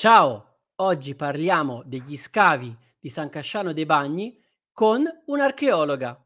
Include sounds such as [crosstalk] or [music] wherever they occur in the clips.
Ciao, oggi parliamo degli scavi di San Casciano dei Bagni con un'archeologa.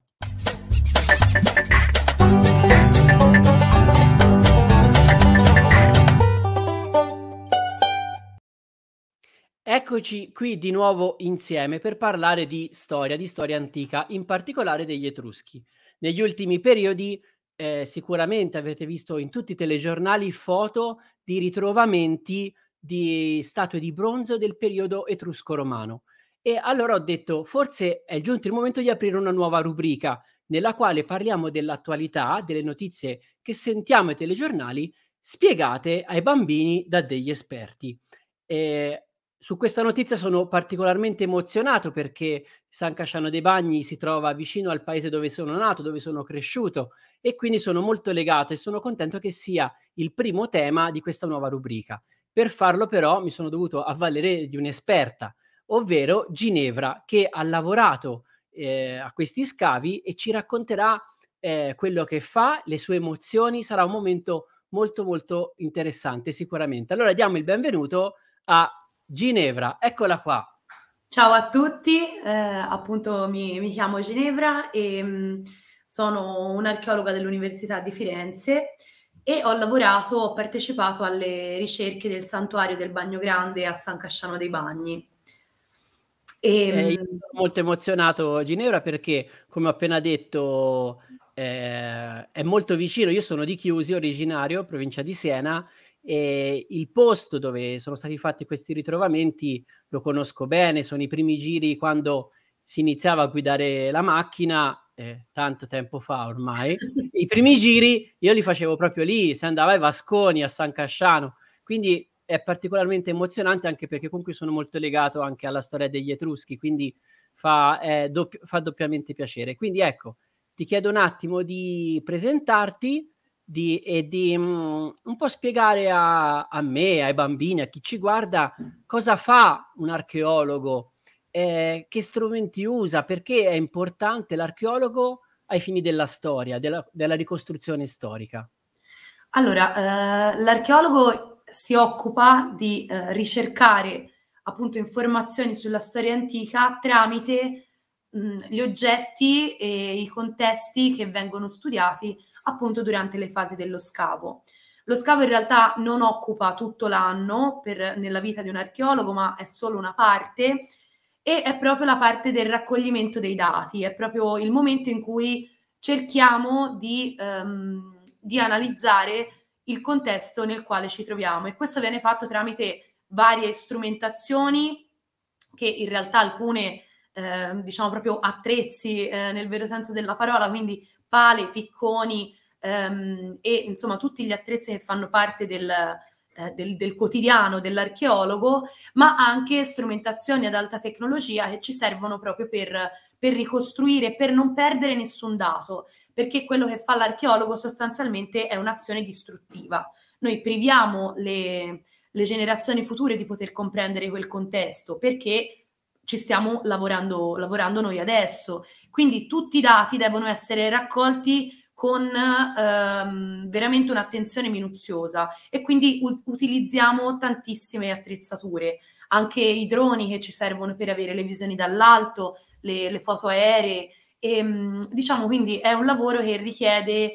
Eccoci qui di nuovo insieme per parlare di storia, di storia antica, in particolare degli Etruschi. Negli ultimi periodi eh, sicuramente avete visto in tutti i telegiornali foto di ritrovamenti di statue di bronzo del periodo etrusco-romano. E allora ho detto, forse è giunto il momento di aprire una nuova rubrica nella quale parliamo dell'attualità, delle notizie che sentiamo ai telegiornali, spiegate ai bambini da degli esperti. E su questa notizia sono particolarmente emozionato perché San Casciano dei Bagni si trova vicino al paese dove sono nato, dove sono cresciuto e quindi sono molto legato e sono contento che sia il primo tema di questa nuova rubrica. Per farlo però mi sono dovuto avvalere di un'esperta, ovvero Ginevra, che ha lavorato eh, a questi scavi e ci racconterà eh, quello che fa, le sue emozioni. Sarà un momento molto molto interessante sicuramente. Allora diamo il benvenuto a Ginevra, eccola qua. Ciao a tutti, eh, appunto mi, mi, chiamo Ginevra e mh, mm, sono un'archeologa dell'Università di Firenze e ho lavorato, ho partecipato alle ricerche del santuario del Bagno Grande a San Casciano dei Bagni. E... Ehm, eh, sono molto emozionato Ginevra perché, come ho appena detto, eh, è molto vicino. Io sono di Chiusi, originario, provincia di Siena, e il posto dove sono stati fatti questi ritrovamenti lo conosco bene, sono i primi giri quando si iniziava a guidare la macchina veramente eh, tanto tempo fa ormai, i primi giri io li facevo proprio lì, se andava ai Vasconi, a San Casciano, quindi è particolarmente emozionante anche perché comunque sono molto legato anche alla storia degli Etruschi, quindi fa, eh, doppio, fa doppiamente piacere. Quindi ecco, ti chiedo un attimo di presentarti di, e di um, un po' spiegare a, a me, ai bambini, a chi ci guarda, cosa fa un archeologo eh, che strumenti usa, perché è importante l'archeologo ai fini della storia, della, della ricostruzione storica? Allora, eh, l'archeologo si occupa di eh, ricercare appunto informazioni sulla storia antica tramite mm, gli oggetti e i contesti che vengono studiati appunto durante le fasi dello scavo. Lo scavo in realtà non occupa tutto l'anno per, nella vita di un archeologo, ma è solo una parte e è proprio la parte del raccoglimento dei dati, è proprio il momento in cui cerchiamo di, um, di analizzare il contesto nel quale ci troviamo e questo viene fatto tramite varie strumentazioni che in realtà alcune eh, diciamo proprio attrezzi eh, nel vero senso della parola, quindi pale, picconi ehm, e insomma tutti gli attrezzi che fanno parte del, eh, del, del, quotidiano dell'archeologo, ma anche strumentazioni ad alta tecnologia che ci servono proprio per, per ricostruire, per non perdere nessun dato, perché quello che fa l'archeologo sostanzialmente è un'azione distruttiva. Noi priviamo le, le generazioni future di poter comprendere quel contesto perché ci stiamo lavorando, lavorando noi adesso. Quindi tutti i dati devono essere raccolti con ehm, veramente un'attenzione minuziosa e quindi u- utilizziamo tantissime attrezzature, anche i droni che ci servono per avere le visioni dall'alto, le, le foto aeree e mm, diciamo quindi è un lavoro che richiede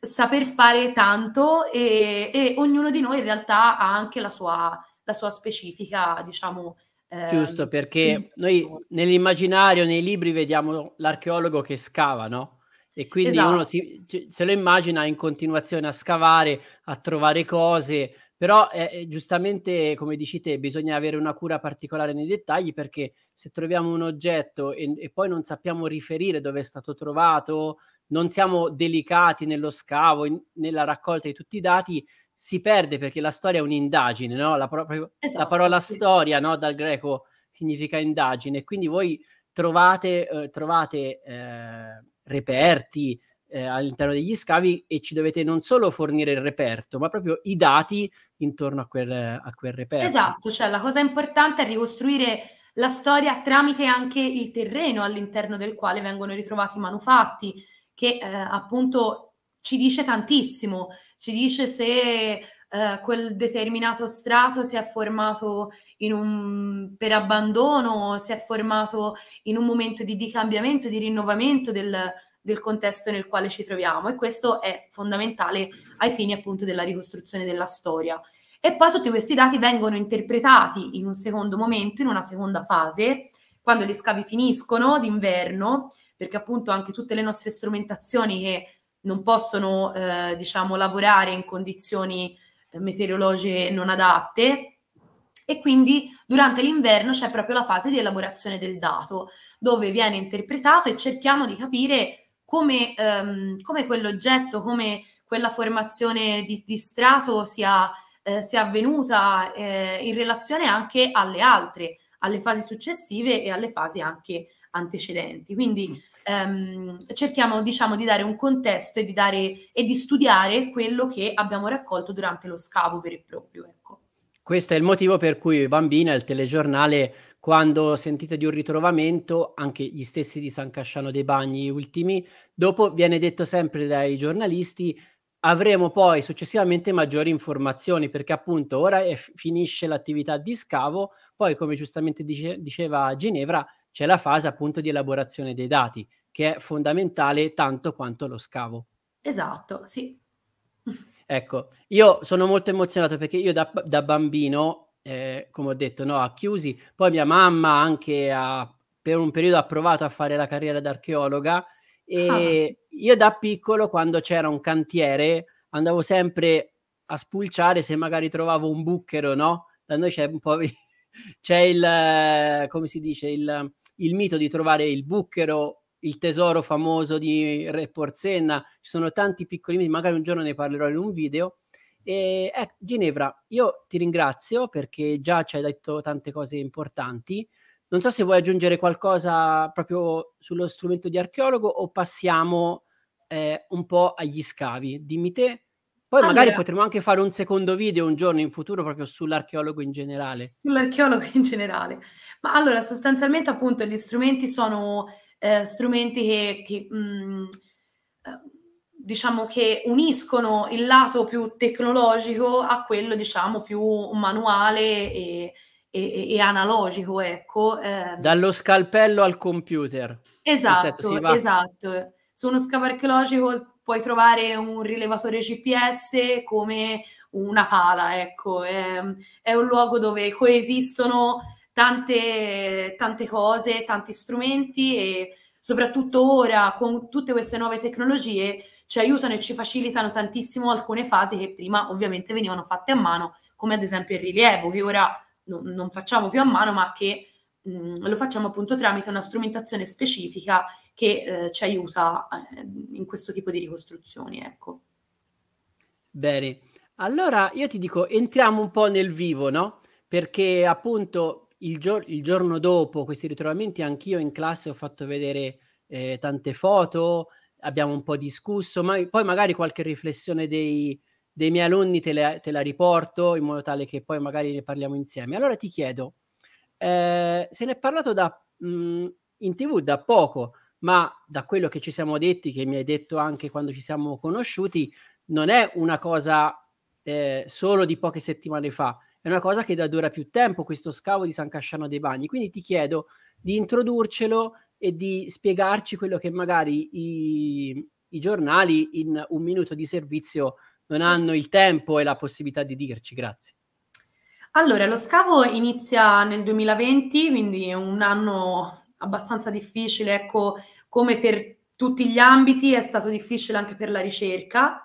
saper fare tanto e, e ognuno di noi in realtà ha anche la sua, la sua specifica, diciamo, ehm, Giusto, perché noi nell'immaginario, nei libri vediamo l'archeologo che scava, no? E quindi esatto. uno si, se lo immagina in continuazione a scavare, a trovare cose, però eh, eh, giustamente come dici te bisogna avere una cura particolare nei dettagli perché se troviamo un oggetto e, e, poi non sappiamo riferire dove è stato trovato non siamo delicati nello scavo in, nella raccolta di tutti i dati si perde perché la storia è un'indagine no? la, proprio, esatto, la parola sì. storia no? dal greco significa indagine quindi voi trovate, eh, trovate eh, reperti eh, all'interno degli scavi e ci dovete non solo fornire il reperto, ma proprio i dati intorno a quel, a quel reperto. Esatto, cioè la cosa importante è ricostruire la storia tramite anche il terreno all'interno del quale vengono ritrovati i manufatti, che eh, appunto ci dice tantissimo, ci dice se eh, quel determinato strato si è formato un, per abbandono, si è formato in un momento di, di cambiamento, di rinnovamento del, del contesto nel quale ci troviamo e questo è fondamentale ai fini appunto della ricostruzione della storia. E poi tutti questi dati vengono interpretati in un secondo momento, in una seconda fase, quando gli scavi finiscono d'inverno, perché appunto anche tutte le nostre strumentazioni che non possono eh, diciamo lavorare in condizioni meteorologiche non adatte e quindi durante l'inverno c'è proprio la fase di elaborazione del dato dove viene interpretato e cerchiamo di capire come, ehm, come quell'oggetto, come quella formazione di, di strato sia, eh, sia avvenuta eh, in relazione anche alle altre, alle fasi successive e alle fasi anche antecedenti. Quindi mm ehm, cerchiamo diciamo di dare un contesto e di, dare, e di studiare quello che abbiamo raccolto durante lo scavo vero e proprio. Ecco. Questo è il motivo per cui Bambina, il telegiornale, quando sentite di un ritrovamento, anche gli stessi di San Casciano dei Bagni ultimi, dopo viene detto sempre dai giornalisti avremo poi successivamente maggiori informazioni perché appunto ora è, finisce l'attività di scavo, poi come giustamente dice, diceva Ginevra c'è la fase appunto di elaborazione dei dati che è fondamentale tanto quanto lo scavo. Esatto, sì. Ecco, io sono molto emozionato perché io da, da bambino, eh, come ho detto, no, a Chiusi, poi mia mamma anche ha, per un periodo ha provato a fare la carriera d'archeologa e ah. io da piccolo quando c'era un cantiere andavo sempre a spulciare se magari trovavo un bucchero, no? Da noi c'è un po' [laughs] c'è il, come si dice, il, il mito di trovare il bucchero il tesoro famoso di Re Porsenna, ci sono tanti piccoli, magari un giorno ne parlerò in un video. E, eh, Ginevra, io ti ringrazio perché già ci hai detto tante cose importanti. Non so se vuoi aggiungere qualcosa proprio sullo strumento di archeologo o passiamo eh, un po' agli scavi. Dimmi te. Poi allora, magari potremo anche fare un secondo video un giorno in futuro proprio sull'archeologo in generale. Sull'archeologo in generale. Ma allora sostanzialmente appunto gli strumenti sono eh, strumenti che, che mh, mm, eh, diciamo che uniscono il lato più tecnologico a quello diciamo più manuale e, e, e analogico ecco eh. dallo scalpello al computer esatto esatto su uno scavo archeologico puoi trovare un rilevatore GPS come una pala ecco è, ehm, è un luogo dove coesistono tante, tante cose, tanti strumenti e soprattutto ora con tutte queste nuove tecnologie ci aiutano e ci facilitano tantissimo alcune fasi che prima ovviamente venivano fatte a mano, come ad esempio il rilievo, che ora no, non facciamo più a mano, ma che mh, mm, lo facciamo appunto tramite una strumentazione specifica che eh, ci aiuta eh, in questo tipo di ricostruzioni. Ecco. Bene, allora io ti dico, entriamo un po' nel vivo, no? Perché appunto il, gior- il giorno dopo questi ritrovamenti anch'io in classe ho fatto vedere eh, tante foto, abbiamo un po' discusso, ma poi magari qualche riflessione dei, dei miei alunni te la, te la, riporto in modo tale che poi magari ne parliamo insieme. Allora ti chiedo, eh, se ne è parlato da, mh, mm, in tv da poco, ma da quello che ci siamo detti, che mi hai detto anche quando ci siamo conosciuti, non è una cosa eh, solo di poche settimane fa è una cosa che da dura più tempo questo scavo di San Casciano dei Bagni. Quindi ti chiedo di introdurcelo e di spiegarci quello che magari i, i giornali in un minuto di servizio non certo. hanno il tempo e la possibilità di dirci. Grazie. Allora, lo scavo inizia nel 2020, quindi è un anno abbastanza difficile, ecco, come per tutti gli ambiti è stato difficile anche per la ricerca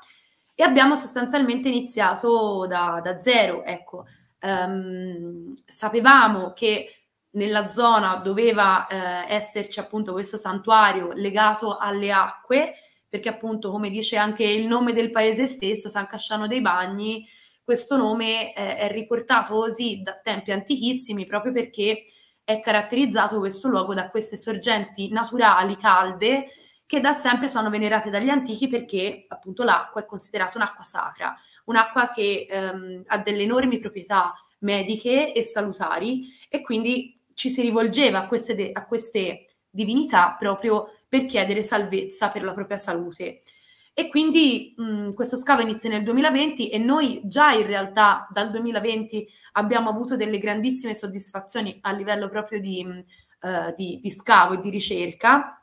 e abbiamo sostanzialmente iniziato da, da zero, ecco ehm, sapevamo che nella zona doveva eh, esserci appunto questo santuario legato alle acque, perché appunto come dice anche il nome del paese stesso, San Casciano dei Bagni, questo nome eh, è riportato così da tempi antichissimi proprio perché è caratterizzato questo luogo da queste sorgenti naturali calde che da sempre sono venerate dagli antichi perché appunto l'acqua è considerata un'acqua sacra un'acqua che ehm, ha delle enormi proprietà mediche e salutari e quindi ci si rivolgeva a queste, de- a queste divinità proprio per chiedere salvezza per la propria salute. E quindi mh, questo scavo inizia nel 2020 e noi già in realtà dal 2020 abbiamo avuto delle grandissime soddisfazioni a livello proprio di, uh, di, di scavo e di ricerca.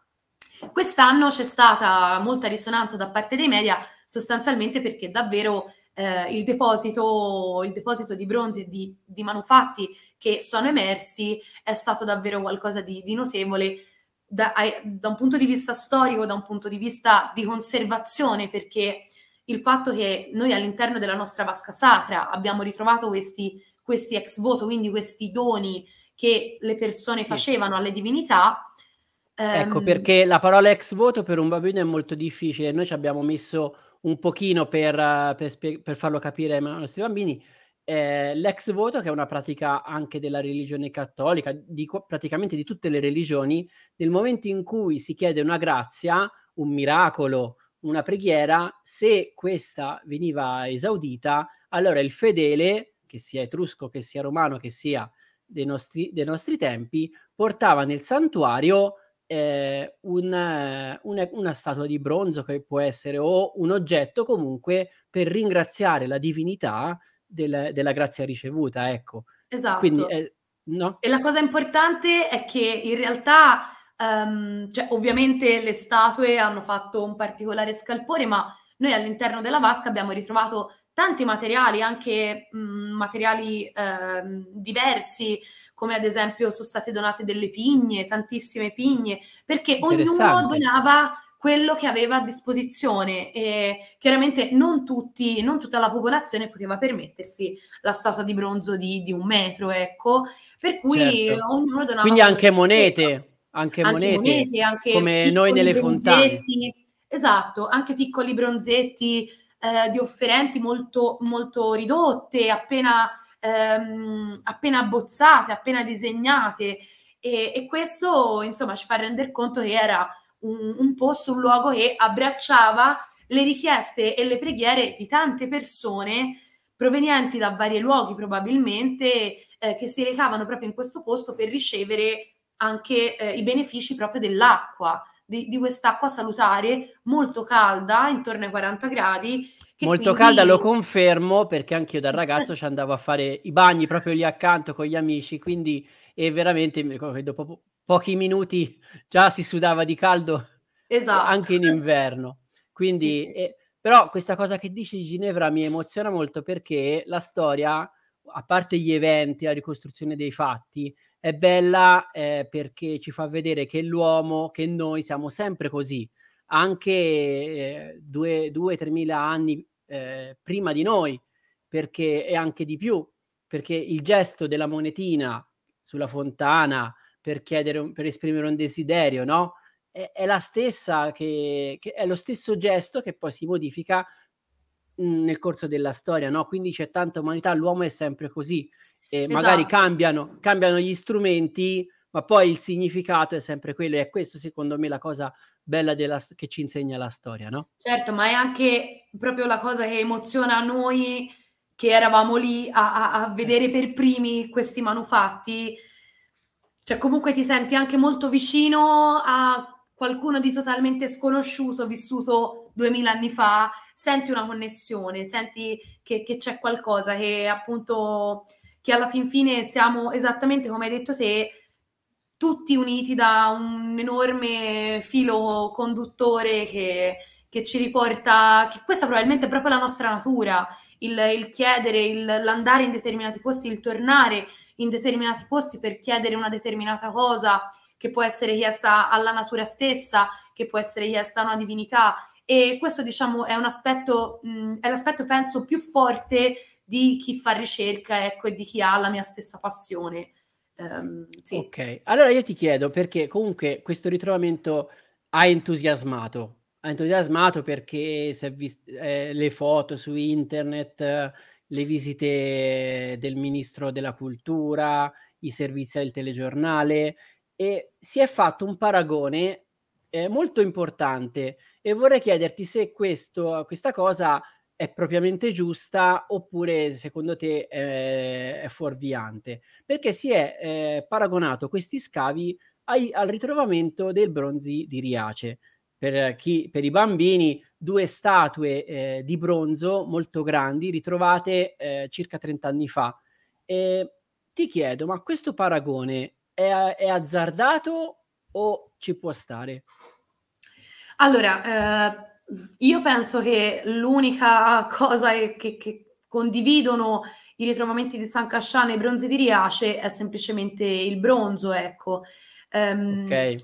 Quest'anno c'è stata molta risonanza da parte dei media sostanzialmente perché davvero eh, il, deposito, il, deposito, di bronzi e di, di, manufatti che sono emersi è stato davvero qualcosa di, di notevole da, da, un punto di vista storico, da un punto di vista di conservazione, perché il fatto che noi all'interno della nostra vasca sacra abbiamo ritrovato questi, questi ex voto, quindi questi doni che le persone sì. facevano alle divinità. Ecco, ehm, perché la parola ex voto per un bambino è molto difficile. Noi ci abbiamo messo un pochino per, eh, per, spie- per farlo capire ai nostri bambini, eh, l'ex voto, che è una pratica anche della religione cattolica, di, praticamente di tutte le religioni, nel momento in cui si chiede una grazia, un miracolo, una preghiera, se questa veniva esaudita, allora il fedele, che sia etrusco, che sia romano, che sia dei nostri, dei nostri tempi, portava nel santuario eh, una, eh, una, una statua di bronzo che può essere o un oggetto comunque per ringraziare la divinità del, della grazia ricevuta, ecco. Esatto. Quindi, eh, no? E la cosa importante è che in realtà, um, cioè, ovviamente le statue hanno fatto un particolare scalpore, ma noi all'interno della vasca abbiamo ritrovato tanti materiali, anche mh, mm, materiali eh, diversi, come ad esempio sono state donate delle pigne, tantissime pigne, perché ognuno donava quello che aveva a disposizione e chiaramente non, tutti, non tutta la popolazione poteva permettersi la statua di bronzo di, di un metro, ecco, per cui certo. ognuno donava... Quindi anche monete, anche, anche monete, monete anche come noi nelle fontane. Esatto, anche piccoli bronzetti eh, di offerenti molto, molto ridotte, appena ehm, appena abbozzate, appena disegnate e, e, questo insomma ci fa rendere conto che era un, un posto, un luogo che abbracciava le richieste e le preghiere di tante persone provenienti da vari luoghi probabilmente eh, che si recavano proprio in questo posto per ricevere anche eh, i benefici proprio dell'acqua, di, di quest'acqua salutare molto calda, intorno ai 40 gradi, Molto quindi... calda, lo confermo perché anch'io da ragazzo ci andavo a fare i bagni proprio lì accanto con gli amici, quindi è veramente, dopo po- pochi minuti già si sudava di caldo esatto. anche in inverno. Quindi, sì, sì. Eh, però questa cosa che dici di Ginevra mi emoziona molto perché la storia, a parte gli eventi, la ricostruzione dei fatti, è bella eh, perché ci fa vedere che l'uomo, che noi siamo sempre così, anche 2-3 eh, mila anni eh, prima di noi, perché è anche di più, perché il gesto della monetina sulla fontana per, chiedere, per esprimere un desiderio, no? È, è la stessa che, che, è lo stesso gesto che poi si modifica mh, mm, nel corso della storia, no? Quindi c'è tanta umanità, l'uomo è sempre così. E esatto. magari cambiano, cambiano gli strumenti, ma poi il significato è sempre quello. E è questo, secondo me, la cosa bella della, che ci insegna la storia, no? Certo, ma è anche proprio la cosa che emoziona noi che eravamo lì a, a, a vedere per primi questi manufatti. Cioè, comunque ti senti anche molto vicino a qualcuno di totalmente sconosciuto, vissuto duemila anni fa, senti una connessione, senti che, che, c'è qualcosa che appunto, che alla fin fine siamo esattamente come hai detto te, tutti uniti da un enorme filo conduttore che, che ci riporta, che questa probabilmente è proprio la nostra natura, il, il chiedere, il, l'andare in determinati posti, il tornare in determinati posti per chiedere una determinata cosa che può essere chiesta alla natura stessa, che può essere chiesta a una divinità. E questo, diciamo, è un aspetto, mh, mm, è l'aspetto, penso, più forte di chi fa ricerca, ecco, e di chi ha la mia stessa passione. Um, sì. Ok, allora io ti chiedo perché comunque questo ritrovamento ha entusiasmato, ha entusiasmato perché si è vist- eh, le foto su internet, le visite del ministro della cultura, i servizi del telegiornale e si è fatto un paragone eh, molto importante e vorrei chiederti se questo, questa cosa è propriamente giusta oppure secondo te è, eh, è fuorviante? Perché si è eh, paragonato questi scavi ai, al ritrovamento dei bronzi di Riace. Per, chi, per i bambini, due statue eh, di bronzo molto grandi ritrovate eh, circa 30 anni fa. E ti chiedo, ma questo paragone è, è azzardato o ci può stare? Allora, eh, io penso che l'unica cosa che, che condividono i ritrovamenti di San Casciano e i bronzi di Riace è semplicemente il bronzo, ecco. Um, okay.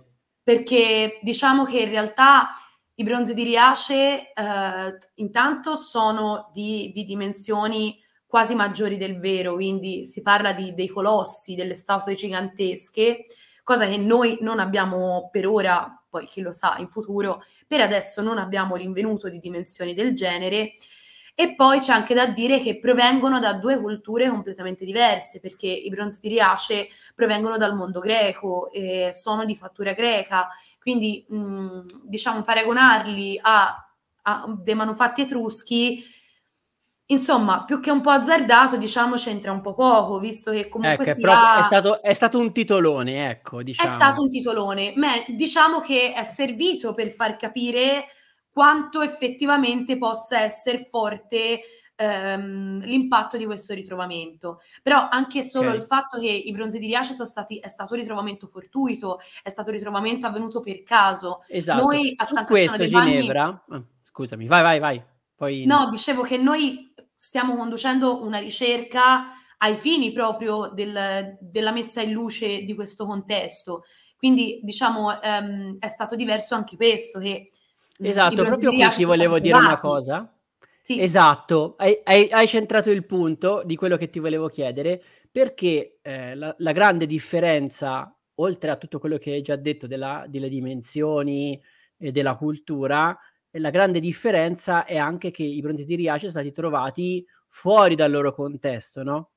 Perché diciamo che in realtà i bronzi di Riace eh, intanto sono di, di, dimensioni quasi maggiori del vero, quindi si parla di, dei colossi, delle statue gigantesche, cosa che noi non abbiamo per ora poi chi lo sa in futuro, per adesso non abbiamo rinvenuto di dimensioni del genere. E poi c'è anche da dire che provengono da due culture completamente diverse, perché i bronzi di Riace provengono dal mondo greco, eh, sono di fattura greca, quindi mh, diciamo paragonarli a, a dei manufatti etruschi insomma, più che un po' azzardato, diciamo c'entra un po' poco, visto che comunque ecco, sia... è, stato, è, stato, un titolone, ecco, diciamo. È stato un titolone, ma diciamo che è servito per far capire quanto effettivamente possa essere forte ehm, l'impatto di questo ritrovamento. Però anche solo okay. il fatto che i bronzi di Riace sono stati, è stato un ritrovamento fortuito, è stato un ritrovamento avvenuto per caso. Esatto. Noi a San Su questo, Ginevra... Bagni... Ah, scusami, vai, vai, vai. Poi... No, dicevo che noi stiamo conducendo una ricerca ai fini proprio del, della messa in luce di questo contesto. Quindi, diciamo, ehm, è stato diverso anche questo. Che esatto, proprio qui ti volevo dire una cosa. Sì. Esatto, hai, hai, hai, centrato il punto di quello che ti volevo chiedere, perché eh, la, la, grande differenza, oltre a tutto quello che hai già detto della, delle dimensioni e della cultura, la grande differenza è anche che i bronzi di Riace sono stati trovati fuori dal loro contesto, no?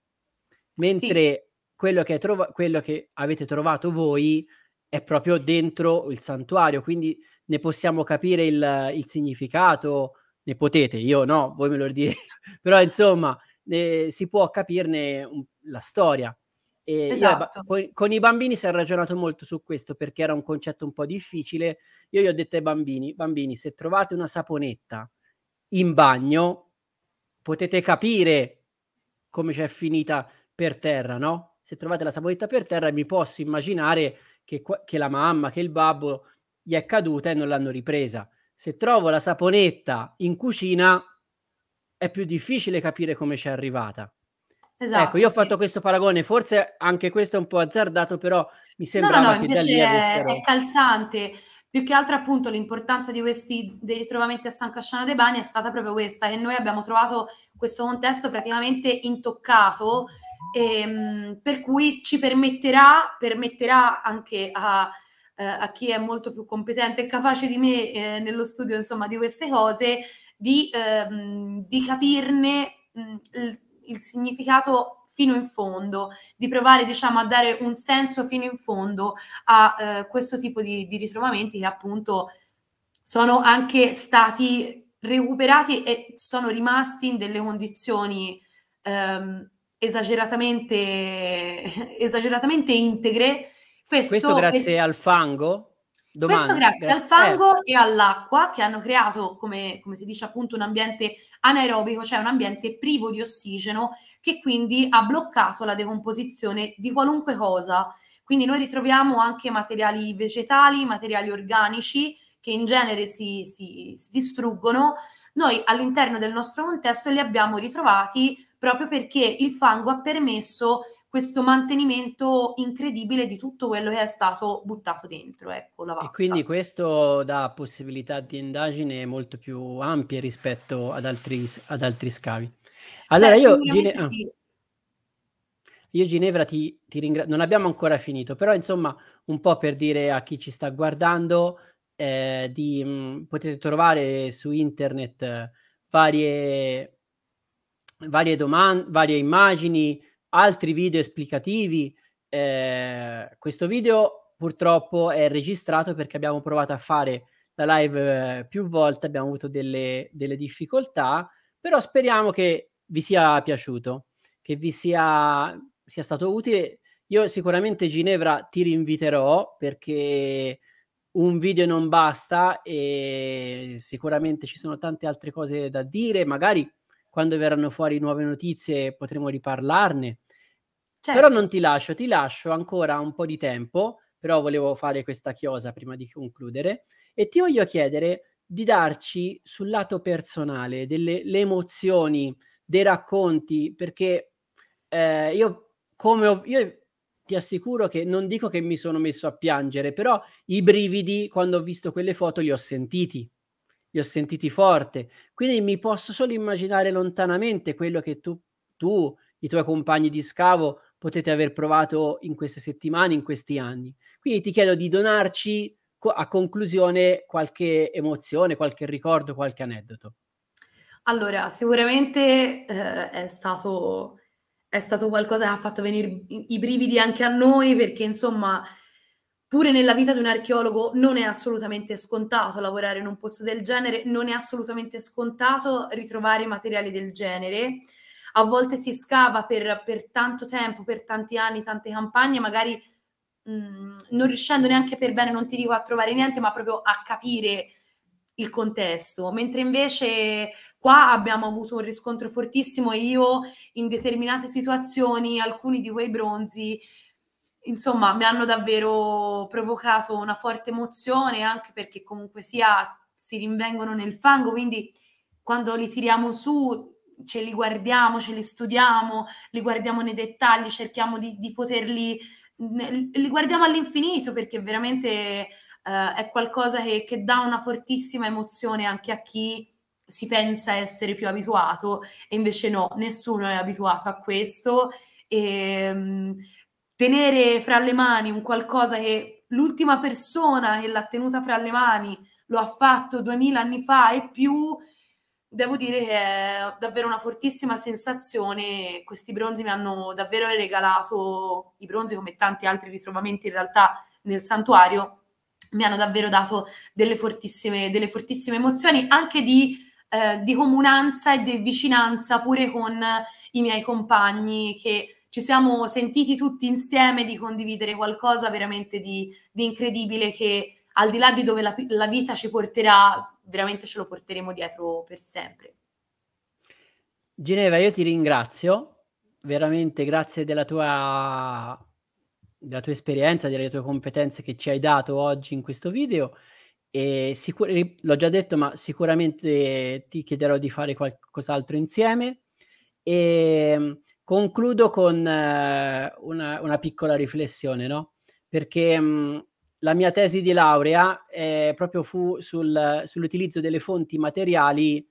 Mentre sì. quello, che trova- quello che avete trovato voi è proprio dentro il santuario, quindi ne possiamo capire il, il significato, ne potete, io no, voi me lo direte, [laughs] però insomma eh, si può capirne un- la storia. E esatto. io, con, con, i bambini si è ragionato molto su questo perché era un concetto un po' difficile. Io gli ho detto ai bambini, bambini, se trovate una saponetta in bagno, potete capire come c'è finita per terra, no? Se trovate la saponetta per terra, mi posso immaginare che, che la mamma, che il babbo gli è caduta e non l'hanno ripresa. Se trovo la saponetta in cucina, è più difficile capire come c'è arrivata. Esatto, ecco, io sì. Esatto, ho fatto questo paragone, forse anche questo è un po' azzardato, però mi sembra no, no, no, che invece da avessero... è calzante. Più che altro appunto l'importanza di questi dei ritrovamenti a San Casciano dei Bani è stata proprio questa che noi abbiamo trovato questo contesto praticamente intoccato ehm, per cui ci permetterà, permetterà anche a, eh, a, chi è molto più competente e capace di me eh, nello studio insomma di queste cose di, ehm, di capirne mh, mm, il, il significato fino in fondo, di provare diciamo a dare un senso fino in fondo a eh, questo tipo di, di ritrovamenti che appunto sono anche stati recuperati e sono rimasti in delle condizioni ehm, esageratamente, [laughs] esageratamente integre. Questo, Questo grazie è... al fango? Domanda. Questo grazie eh, al fango eh. e all'acqua che hanno creato, come, come, si dice appunto, un ambiente anaerobico, cioè un ambiente privo di ossigeno che quindi ha bloccato la decomposizione di qualunque cosa. Quindi noi ritroviamo anche materiali vegetali, materiali organici che in genere si, si, si distruggono. Noi all'interno del nostro contesto li abbiamo ritrovati proprio perché il fango ha permesso questo mantenimento incredibile di tutto quello che è stato buttato dentro, ecco, la vasca. E quindi questo dà possibilità di indagine molto più ampie rispetto ad altri, ad altri scavi. Allora Beh, io, Gine- sì. Ah. io Ginevra ti, ti ringrazio, non abbiamo ancora finito, però insomma un po' per dire a chi ci sta guardando, eh, di, mh, mm, potete trovare su internet eh, varie, varie domande, varie immagini, altri video esplicativi. Eh, questo video purtroppo è registrato perché abbiamo provato a fare la live eh, più volte, abbiamo avuto delle, delle difficoltà, però speriamo che vi sia piaciuto, che vi sia, sia stato utile. Io sicuramente Ginevra ti rinviterò perché un video non basta e sicuramente ci sono tante altre cose da dire, magari quando verranno fuori nuove notizie potremo riparlarne. Certo. Però non ti lascio, ti lascio ancora un po' di tempo, però volevo fare questa chiosa prima di concludere e ti voglio chiedere di darci sul lato personale delle emozioni, dei racconti, perché eh, io come ho, io ti assicuro che non dico che mi sono messo a piangere, però i brividi quando ho visto quelle foto li ho sentiti li ho sentiti forte, quindi mi posso solo immaginare lontanamente quello che tu, tu i tuoi compagni di scavo potete aver provato in queste settimane, in questi anni. Quindi ti chiedo di donarci a conclusione qualche emozione, qualche ricordo, qualche aneddoto. Allora, sicuramente eh, è, stato, è stato qualcosa che ha fatto venire i brividi anche a noi perché insomma pure nella vita di un archeologo non è assolutamente scontato lavorare in un posto del genere, non è assolutamente scontato ritrovare materiali del genere. A volte si scava per, per tanto tempo, per tanti anni, tante campagne, magari mh, mm, non riuscendo neanche per bene, non ti dico a trovare niente, ma proprio a capire il contesto, mentre invece qua abbiamo avuto un riscontro fortissimo e io in determinate situazioni, alcuni di quei bronzi insomma, mi hanno davvero provocato una forte emozione, anche perché comunque sia si rinvengono nel fango, quindi quando li tiriamo su ce li guardiamo, ce li studiamo, li guardiamo nei dettagli, cerchiamo di, di poterli, li guardiamo all'infinito perché veramente eh, è qualcosa che, che dà una fortissima emozione anche a chi si pensa essere più abituato e invece no, nessuno è abituato a questo. E, ehm, tenere fra le mani un qualcosa che l'ultima persona che l'ha tenuta fra le mani lo ha fatto duemila anni fa e più, devo dire che è davvero una fortissima sensazione. Questi bronzi mi hanno davvero regalato, i bronzi come tanti altri ritrovamenti in realtà nel santuario, mi hanno davvero dato delle fortissime, delle fortissime emozioni, anche di, eh, di comunanza e di vicinanza pure con i miei compagni che ci siamo sentiti tutti insieme di condividere qualcosa veramente di, di incredibile che al di là di dove la, la vita ci porterà, veramente ce lo porteremo dietro per sempre. Ginevra, io ti ringrazio, veramente grazie della tua della tua esperienza, delle tue competenze che ci hai dato oggi in questo video. E sicur- l'ho già detto, ma sicuramente ti chiederò di fare qualcos'altro insieme. E ehm, Concludo con eh, una, una, piccola riflessione, no? Perché mh, mm, la mia tesi di laurea eh, proprio fu sul, sull'utilizzo delle fonti materiali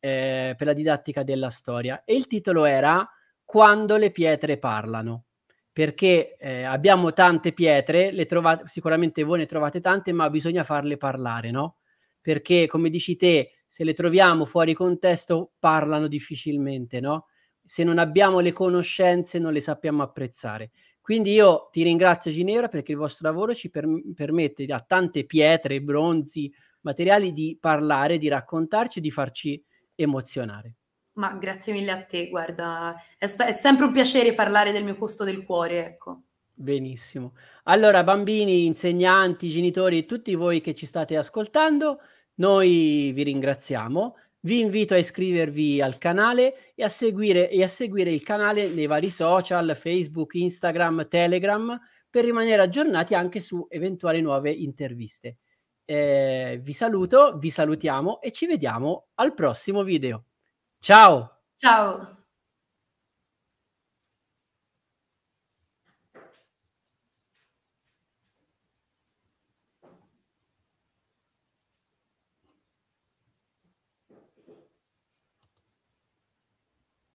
eh, per la didattica della storia e il titolo era Quando le pietre parlano, perché eh, abbiamo tante pietre, trovate, sicuramente voi ne trovate tante, ma bisogna farle parlare, no? Perché come dici te, se le troviamo fuori contesto parlano difficilmente, no? se non abbiamo le conoscenze non le sappiamo apprezzare. Quindi io ti ringrazio Ginevra perché il vostro lavoro ci per- permette da tante pietre, bronzi, materiali di parlare, di raccontarci, di farci emozionare. Ma grazie mille a te, guarda, è, sta- è sempre un piacere parlare del mio posto del cuore, ecco. Benissimo. Allora, bambini, insegnanti, genitori, tutti voi che ci state ascoltando, noi vi ringraziamo. Vi invito a iscrivervi al canale e a, seguire, e a seguire il canale nei vari social, Facebook, Instagram, Telegram, per rimanere aggiornati anche su eventuali nuove interviste. Eh, vi saluto, vi salutiamo e ci vediamo al prossimo video. Ciao! Ciao!